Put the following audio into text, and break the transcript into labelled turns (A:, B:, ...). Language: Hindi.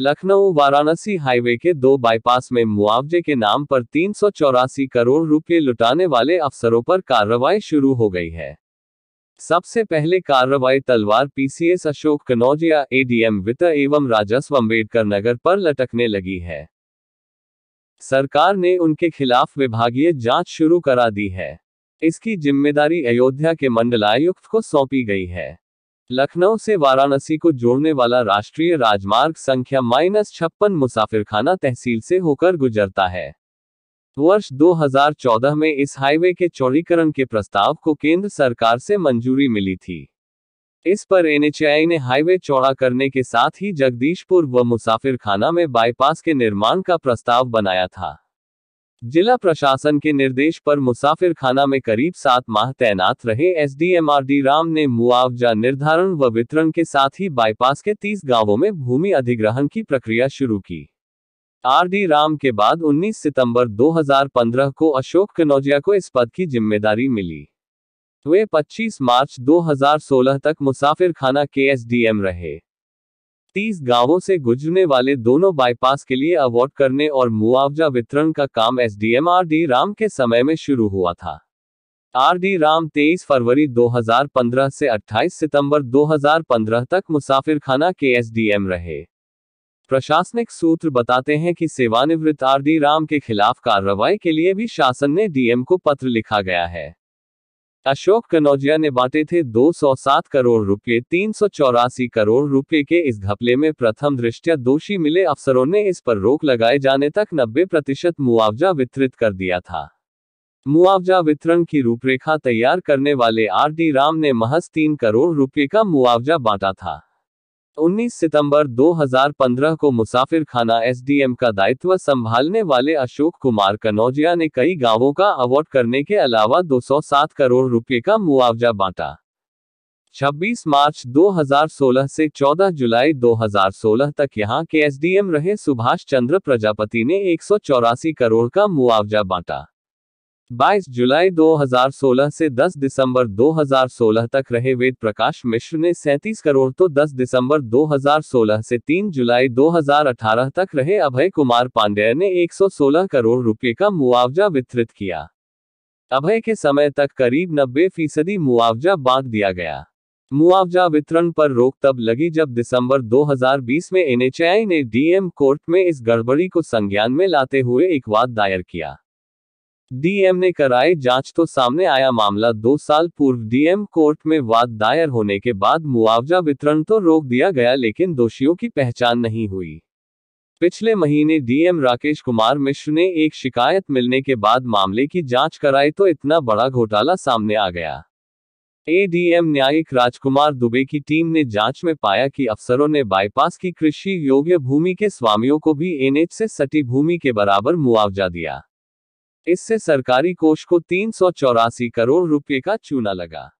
A: लखनऊ वाराणसी हाईवे के दो बाईपास में मुआवजे के नाम पर तीन करोड़ रुपए लुटाने वाले अफसरों पर कार्रवाई शुरू हो गई है सबसे पहले कार्रवाई तलवार पीसीएस अशोक कनौजिया एडीएम वित्त एवं राजस्व अम्बेडकर नगर पर लटकने लगी है सरकार ने उनके खिलाफ विभागीय जांच शुरू करा दी है इसकी जिम्मेदारी अयोध्या के मंडलायुक्त को सौंपी गई है लखनऊ से वाराणसी को जोड़ने वाला राष्ट्रीय राजमार्ग संख्या माइनस छप्पन मुसाफिरखाना तहसील से होकर गुजरता है वर्ष 2014 में इस हाईवे के चौड़ीकरण के प्रस्ताव को केंद्र सरकार से मंजूरी मिली थी इस पर एनएचआई ने हाईवे चौड़ा करने के साथ ही जगदीशपुर व मुसाफिरखाना में बाईपास के निर्माण का प्रस्ताव बनाया था जिला प्रशासन के निर्देश पर मुसाफिर खाना में करीब सात माह तैनात रहे एसडीएम डी राम ने मुआवजा निर्धारण व वितरण के साथ ही बाईपास के 30 गांवों में भूमि अधिग्रहण की प्रक्रिया शुरू की आरडी राम के बाद 19 सितंबर 2015 को अशोक कनौजिया को इस पद की जिम्मेदारी मिली वे 25 मार्च 2016 तक मुसाफिर खाना के एसडीएम रहे तीस गांवों से गुजरने वाले दोनों बाईपास के लिए अवार्ड करने और मुआवजा वितरण का काम एस डी राम के समय में शुरू हुआ था आर डी राम 23 फरवरी 2015 से 28 सितंबर 2015 तक मुसाफिरखाना के एस रहे प्रशासनिक सूत्र बताते हैं कि सेवानिवृत्त आर डी राम के खिलाफ कार्रवाई के लिए भी शासन ने डीएम को पत्र लिखा गया है अशोक कनौजिया ने बांटे थे 207 करोड़ रुपए तीन करोड़ रुपए के इस घपले में प्रथम दृष्टया दोषी मिले अफसरों ने इस पर रोक लगाए जाने तक 90 प्रतिशत मुआवजा वितरित कर दिया था मुआवजा वितरण की रूपरेखा तैयार करने वाले आर डी राम ने महज तीन करोड़ रुपए का मुआवजा बांटा था 19 सितंबर 2015 को मुसाफिर खाना एसडीएम का दायित्व संभालने वाले अशोक कुमार कनौजिया ने कई गांवों का अवार्ड करने के अलावा 207 करोड़ रुपए का मुआवजा बांटा 26 मार्च 2016 से 14 जुलाई 2016 तक यहां के एसडीएम रहे सुभाष चंद्र प्रजापति ने एक करोड़ का मुआवजा बांटा 22 जुलाई 2016 से 10 दिसंबर 2016 तक रहे वेद प्रकाश मिश्र ने 37 करोड़ तो 10 दिसंबर 2016 से 3 जुलाई 2018 तक रहे अभय कुमार पांडेय ने 116 करोड़ रुपए का मुआवजा वितरित किया अभय के समय तक करीब नब्बे फीसदी मुआवजा बांट दिया गया मुआवजा वितरण पर रोक तब लगी जब दिसंबर 2020 में एनएचआई ने डीएम कोर्ट में इस गड़बड़ी को संज्ञान में लाते हुए एक वाद दायर किया डीएम ने कराई जांच तो सामने आया मामला दो साल पूर्व डीएम कोर्ट में वाद दायर होने के बाद मुआवजा वितरण तो रोक दिया गया लेकिन दोषियों की पहचान नहीं हुई पिछले महीने डीएम राकेश कुमार मिश्र ने एक शिकायत मिलने के बाद मामले की जांच कराई तो इतना बड़ा घोटाला सामने आ गया एडीएम न्यायिक राजकुमार दुबे की टीम ने जांच में पाया कि अफसरों ने बाईपास की कृषि योग्य भूमि के स्वामियों को भी एनएच से सटी भूमि के बराबर मुआवजा दिया इससे सरकारी कोष को तीन करोड़ रुपए का चूना लगा